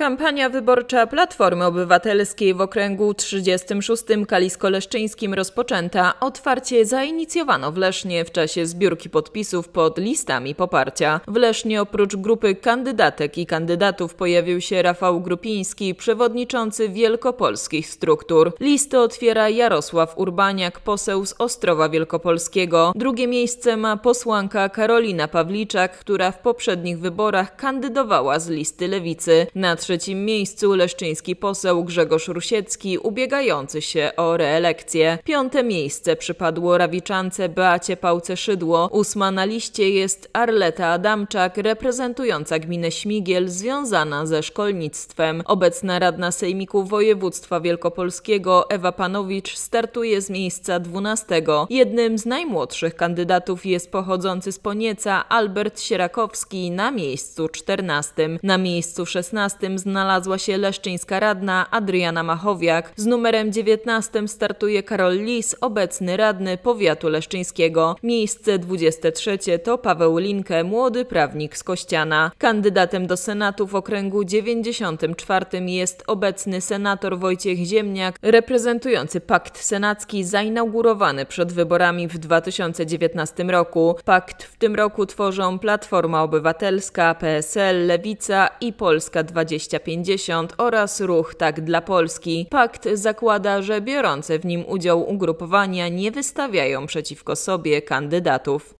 Kampania wyborcza Platformy Obywatelskiej w okręgu 36 kalisko-leszczyńskim rozpoczęta. Otwarcie zainicjowano w Lesznie w czasie zbiórki podpisów pod listami poparcia. W Lesznie oprócz grupy kandydatek i kandydatów pojawił się Rafał Grupiński, przewodniczący wielkopolskich struktur. Listę otwiera Jarosław Urbaniak, poseł z Ostrowa Wielkopolskiego. Drugie miejsce ma posłanka Karolina Pawliczak, która w poprzednich wyborach kandydowała z listy Lewicy. Na trzecim miejscu leszczyński poseł Grzegorz Rusiecki, ubiegający się o reelekcję. Piąte miejsce przypadło rawiczance Beacie Pałce-Szydło. Ósma na liście jest Arleta Adamczak, reprezentująca gminę Śmigiel, związana ze szkolnictwem. Obecna radna Sejmiku Województwa Wielkopolskiego Ewa Panowicz startuje z miejsca 12. Jednym z najmłodszych kandydatów jest pochodzący z Ponieca Albert Sierakowski na miejscu 14. Na miejscu 16 znalazła się leszczyńska radna Adriana Machowiak. Z numerem 19 startuje Karol Lis, obecny radny powiatu leszczyńskiego. Miejsce 23 to Paweł Linkę, młody prawnik z Kościana. Kandydatem do Senatu w okręgu 94 jest obecny senator Wojciech Ziemniak, reprezentujący Pakt Senacki zainaugurowany przed wyborami w 2019 roku. Pakt w tym roku tworzą Platforma Obywatelska, PSL, Lewica i Polska 20 2050 oraz Ruch Tak dla Polski. Pakt zakłada, że biorące w nim udział ugrupowania nie wystawiają przeciwko sobie kandydatów.